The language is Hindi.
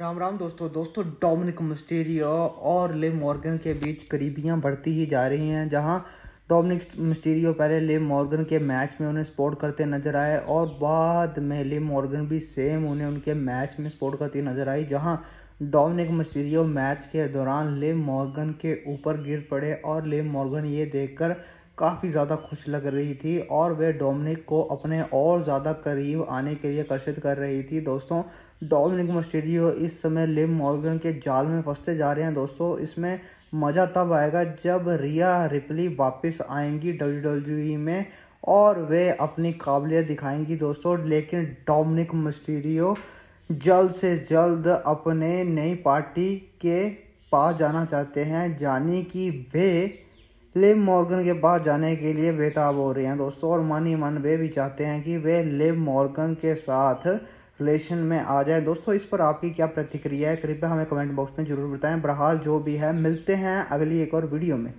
राम राम दोस्तों दोस्तों डोमिनिक मिस्टेरियो और ले मॉर्गन के बीच करीबियां बढ़ती ही जा रही हैं जहां डोमिनिक मिस्टेरियो पहले ले मॉर्गन के मैच में उन्हें सपोर्ट करते नजर आए और बाद में ले मॉर्गन भी सेम उन्हें उनके मैच में सपोर्ट करती नजर आई जहां डोमिनिक मिस्टेरियो मैच के दौरान ले मॉर्गन के ऊपर गिर पड़े और ले मॉर्गन ये देखकर काफ़ी ज़्यादा खुश लग रही थी और वह डोमिनिक को अपने और ज़्यादा करीब आने के लिए आकर्षित कर रही थी दोस्तों डोमिनिक मस्टेरियो इस समय लिम मॉर्गन के जाल में फंसते जा रहे हैं दोस्तों इसमें मज़ा तब आएगा जब रिया रिपली वापस आएंगी डब्ल्यू डब्ल्यू में और वे अपनी काबिलियत दिखाएंगी दोस्तों लेकिन डोमिनिक मस्टीरियो जल्द से जल्द अपने नई पार्टी के पास जाना चाहते हैं यानी कि वे लिव मॉर्गन के पास जाने के लिए बेताब हो रहे हैं दोस्तों और मन ही मन वे भी चाहते हैं कि वे लिव मॉर्गन के साथ रिलेशन में आ जाए दोस्तों इस पर आपकी क्या प्रतिक्रिया है कृपया हमें कमेंट बॉक्स में ज़रूर बताएं बहरहाल जो भी है मिलते हैं अगली एक और वीडियो में